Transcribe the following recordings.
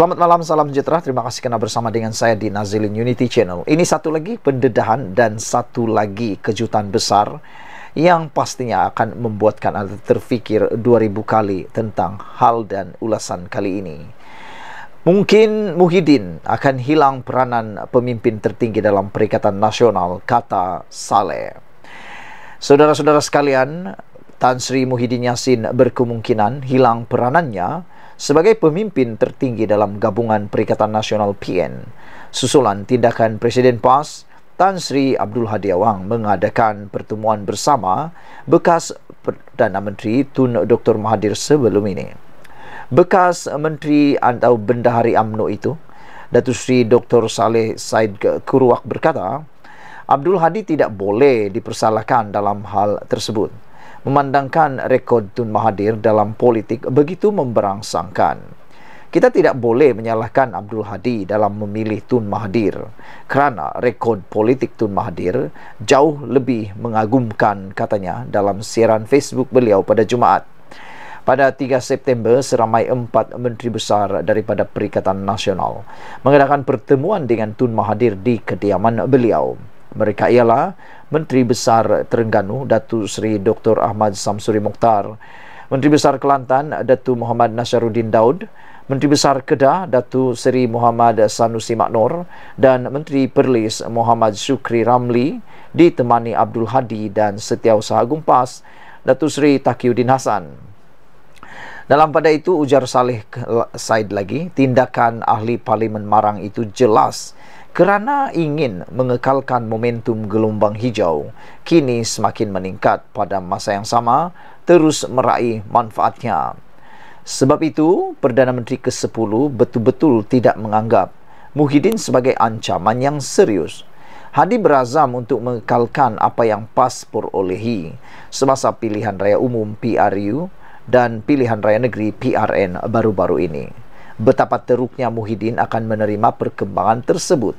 Selamat malam, salam sejahtera. Terima kasih kerana bersama dengan saya di Nazilin Unity Channel. Ini satu lagi pendedahan dan satu lagi kejutan besar yang pastinya akan membuatkan anda terfikir 2000 kali tentang hal dan ulasan kali ini. Mungkin Muhyiddin akan hilang peranan pemimpin tertinggi dalam Perikatan Nasional, kata Saleh. Saudara-saudara sekalian, Tan Sri Muhyiddin Yassin berkemungkinan hilang peranannya sebagai pemimpin tertinggi dalam gabungan Perikatan Nasional PN. Susulan tindakan Presiden PAS, Tan Sri Abdul Hadi Awang mengadakan pertemuan bersama bekas Perdana Menteri Tun Dr. Mahathir sebelum ini. Bekas Menteri atau Bendahari UMNO itu, Datuk Sri Dr. Saleh Said Kuruak berkata, Abdul Hadi tidak boleh dipersalahkan dalam hal tersebut memandangkan rekod Tun Mahathir dalam politik begitu memberangsangkan. Kita tidak boleh menyalahkan Abdul Hadi dalam memilih Tun Mahathir kerana rekod politik Tun Mahathir jauh lebih mengagumkan katanya dalam siaran Facebook beliau pada Jumaat. Pada 3 September, seramai empat menteri besar daripada Perikatan Nasional mengadakan pertemuan dengan Tun Mahathir di kediaman beliau. Mereka ialah Menteri Besar Terengganu Datu Seri Dr. Ahmad Samsuri Mukhtar, Menteri Besar Kelantan Datu Muhammad Nasharuddin Daud, Menteri Besar Kedah Datu Seri Muhammad Sanusi Maknor dan Menteri Perlis Muhammad Syukri Ramli ditemani Abdul Hadi dan Setiausaha Gumpas Datu Seri Takiuddin Hasan. Dalam pada itu ujar Saleh Said lagi, tindakan ahli parlimen Marang itu jelas kerana ingin mengekalkan momentum gelombang hijau kini semakin meningkat pada masa yang sama terus meraih manfaatnya. Sebab itu, Perdana Menteri ke-10 betul-betul tidak menganggap Muhyiddin sebagai ancaman yang serius. Hadi berazam untuk mengekalkan apa yang paspor olehi semasa pilihan raya umum PRU dan pilihan raya negeri PRN baru-baru ini betapa teruknya Muhyiddin akan menerima perkembangan tersebut.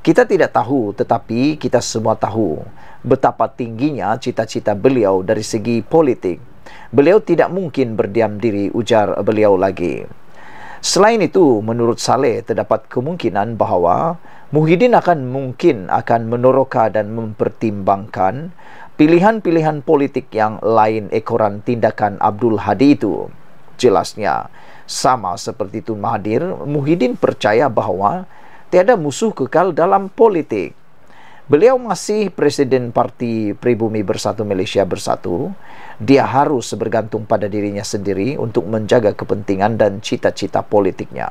Kita tidak tahu tetapi kita semua tahu betapa tingginya cita-cita beliau dari segi politik. Beliau tidak mungkin berdiam diri ujar beliau lagi. Selain itu, menurut Saleh terdapat kemungkinan bahawa Muhyiddin akan mungkin akan meneroka dan mempertimbangkan pilihan-pilihan politik yang lain ekoran tindakan Abdul Hadi itu. Jelasnya, sama seperti Tun Mahathir, Muhyiddin percaya bahawa tiada musuh kekal dalam politik. Beliau masih Presiden Parti Pribumi Bersatu Malaysia Bersatu. Dia harus bergantung pada dirinya sendiri untuk menjaga kepentingan dan cita-cita politiknya.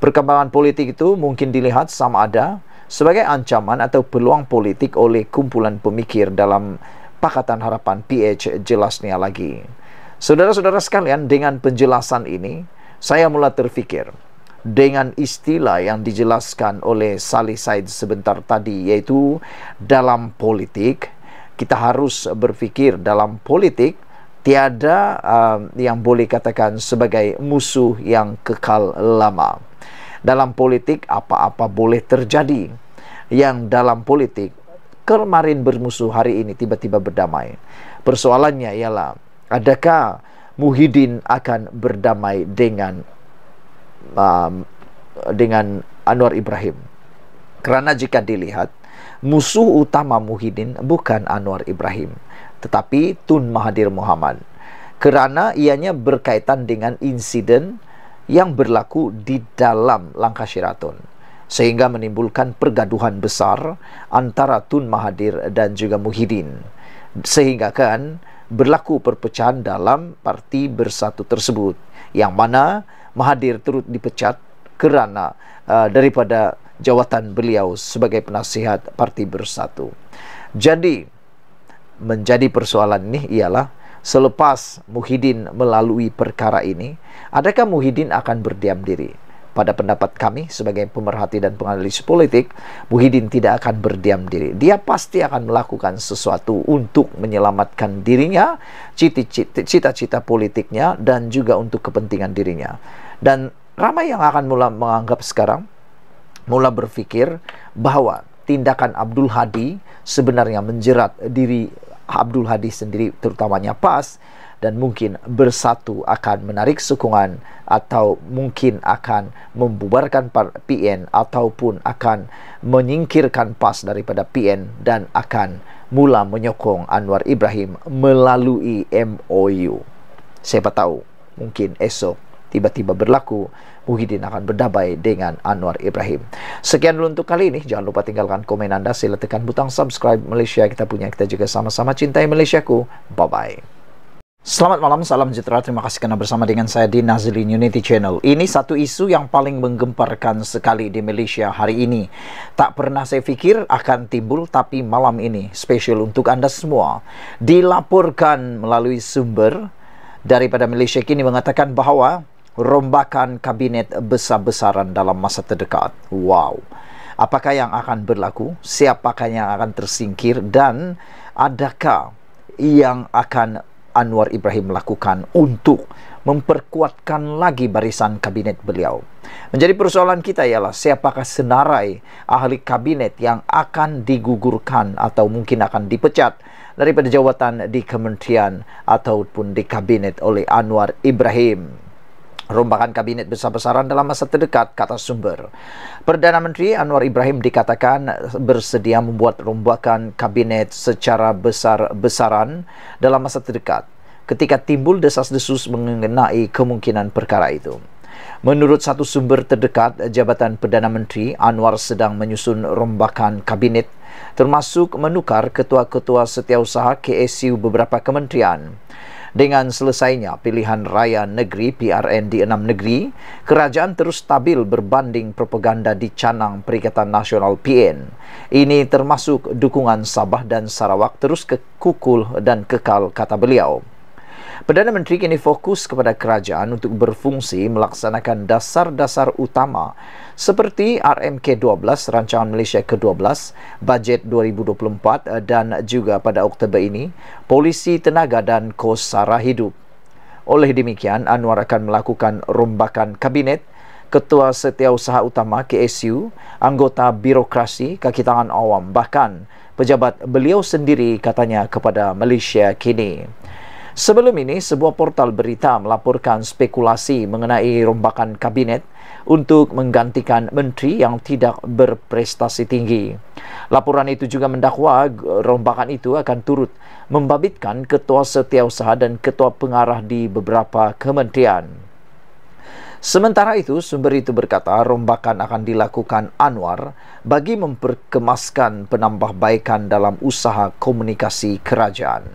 Perkembangan politik itu mungkin dilihat sama ada sebagai ancaman atau peluang politik oleh kumpulan pemikir dalam Pakatan Harapan PH jelasnya lagi. Saudara-saudara sekalian, dengan penjelasan ini, saya mula terfikir dengan istilah yang dijelaskan oleh Salih Said sebentar tadi yaitu dalam politik kita harus berpikir dalam politik tiada uh, yang boleh katakan sebagai musuh yang kekal lama dalam politik apa-apa boleh terjadi yang dalam politik kemarin bermusuh hari ini tiba-tiba berdamai persoalannya ialah adakah Muhyiddin akan berdamai dengan um, dengan Anwar Ibrahim. Kerana jika dilihat, musuh utama Muhyiddin bukan Anwar Ibrahim, tetapi Tun Mahathir Mohamad Kerana ianya berkaitan dengan insiden yang berlaku di dalam langkah Syiraton sehingga menimbulkan pergaduhan besar antara Tun Mahathir dan juga Muhyiddin sehingga kan berlaku perpecahan dalam parti bersatu tersebut yang mana Mahathir turut dipecat kerana uh, daripada jawatan beliau sebagai penasihat parti bersatu jadi menjadi persoalan ini ialah selepas Muhyiddin melalui perkara ini adakah Muhyiddin akan berdiam diri Pada pendapat kami sebagai pemerhati dan penganalisis politik, Muhyiddin tidak akan berdiam diri. Dia pasti akan melakukan sesuatu untuk menyelamatkan dirinya, cita-cita politiknya, dan juga untuk kepentingan dirinya. Dan ramai yang akan mula menganggap sekarang, mula berpikir bahwa tindakan Abdul Hadi sebenarnya menjerat diri Abdul Hadi sendiri, terutamanya PAS, dan mungkin bersatu akan menarik sokongan atau mungkin akan membubarkan PN ataupun akan menyingkirkan PAS daripada PN dan akan mula menyokong Anwar Ibrahim melalui MOU. Siapa tahu mungkin esok tiba-tiba berlaku Muhyiddin akan berdabai dengan Anwar Ibrahim. Sekian dulu untuk kali ini. Jangan lupa tinggalkan komen anda. Sila tekan butang subscribe Malaysia kita punya. Kita juga sama-sama cintai Malaysia ku. Bye-bye. Selamat malam, salam sejahtera. Terima kasih kerana bersama dengan saya di Nazilin Unity Channel. Ini satu isu yang paling menggemparkan sekali di Malaysia hari ini. Tak pernah saya fikir akan timbul tapi malam ini spesial untuk anda semua. Dilaporkan melalui sumber daripada Malaysia kini mengatakan bahawa rombakan kabinet besar-besaran dalam masa terdekat. Wow. Apakah yang akan berlaku? Siapakah yang akan tersingkir? Dan adakah yang akan Anwar Ibrahim lakukan untuk memperkuatkan lagi barisan kabinet beliau. Menjadi persoalan kita ialah siapakah senarai ahli kabinet yang akan digugurkan atau mungkin akan dipecat daripada jawatan di kementerian ataupun di kabinet oleh Anwar Ibrahim rombakan kabinet besar-besaran dalam masa terdekat, kata sumber. Perdana Menteri Anwar Ibrahim dikatakan bersedia membuat rombakan kabinet secara besar-besaran dalam masa terdekat ketika timbul desas-desus mengenai kemungkinan perkara itu. Menurut satu sumber terdekat Jabatan Perdana Menteri, Anwar sedang menyusun rombakan kabinet termasuk menukar ketua-ketua setiausaha KSU beberapa kementerian. Dengan selesainya pilihan raya negeri PRN di enam negeri, kerajaan terus stabil berbanding propaganda di canang Perikatan Nasional PN. Ini termasuk dukungan Sabah dan Sarawak terus kekukul dan kekal kata beliau. Perdana Menteri kini fokus kepada kerajaan untuk berfungsi melaksanakan dasar-dasar utama seperti RMK12, Rancangan Malaysia ke-12, Bajet 2024 eh, dan juga pada Oktober ini, Polisi Tenaga dan Kos Sara Hidup. Oleh demikian, Anwar akan melakukan rombakan Kabinet Ketua Setiausaha Utama KSU, anggota birokrasi, kaki tangan awam, bahkan pejabat beliau sendiri katanya kepada Malaysia kini. Sebelum ini, sebuah portal berita melaporkan spekulasi mengenai rombakan kabinet untuk menggantikan menteri yang tidak berprestasi tinggi. Laporan itu juga mendakwa rombakan itu akan turut membabitkan ketua setiausaha dan ketua pengarah di beberapa kementerian. Sementara itu, sumber itu berkata rombakan akan dilakukan Anwar bagi memperkemaskan penambahbaikan dalam usaha komunikasi kerajaan.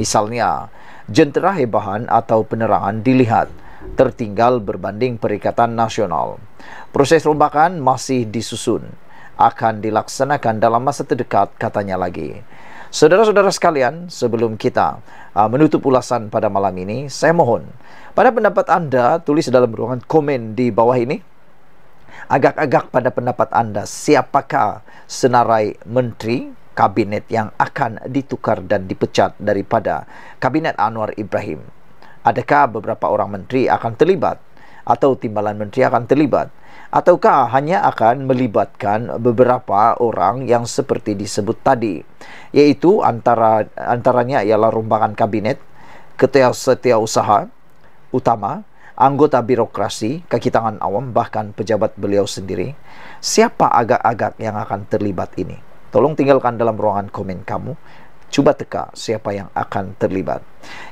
Misalnya, jentera hebahan atau penerangan dilihat, tertinggal berbanding perikatan nasional. Proses rombakan masih disusun, akan dilaksanakan dalam masa terdekat katanya lagi. Saudara-saudara sekalian, sebelum kita ah, menutup ulasan pada malam ini, saya mohon pada pendapat Anda tulis dalam ruangan komen di bawah ini. Agak-agak pada pendapat Anda, siapakah senarai menteri kabinet yang akan ditukar dan dipecat daripada kabinet Anwar Ibrahim. Adakah beberapa orang menteri akan terlibat atau timbalan menteri akan terlibat ataukah hanya akan melibatkan beberapa orang yang seperti disebut tadi yaitu antara antaranya ialah rombongan kabinet, ketua setiausaha utama, anggota birokrasi, kaki tangan awam bahkan pejabat beliau sendiri. Siapa agak-agak yang akan terlibat ini? Tolong tinggalkan dalam ruangan komen kamu. Cuba teka siapa yang akan terlibat.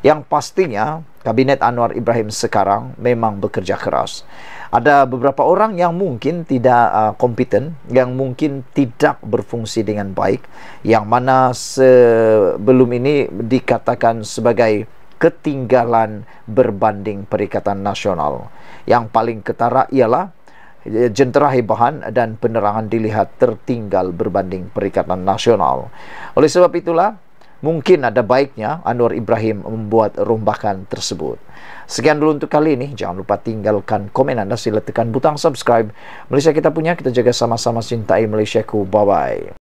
Yang pastinya, Kabinet Anwar Ibrahim sekarang memang bekerja keras. Ada beberapa orang yang mungkin tidak kompeten, uh, yang mungkin tidak berfungsi dengan baik, yang mana sebelum ini dikatakan sebagai ketinggalan berbanding perikatan nasional. Yang paling ketara ialah jentera hebahan dan penerangan dilihat tertinggal berbanding perikatan nasional. Oleh sebab itulah, mungkin ada baiknya Anwar Ibrahim membuat rombakan tersebut. Sekian dulu untuk kali ini. Jangan lupa tinggalkan komen anda. Sila tekan butang subscribe. Malaysia kita punya. Kita jaga sama-sama cintai Malaysia ku. Bye-bye.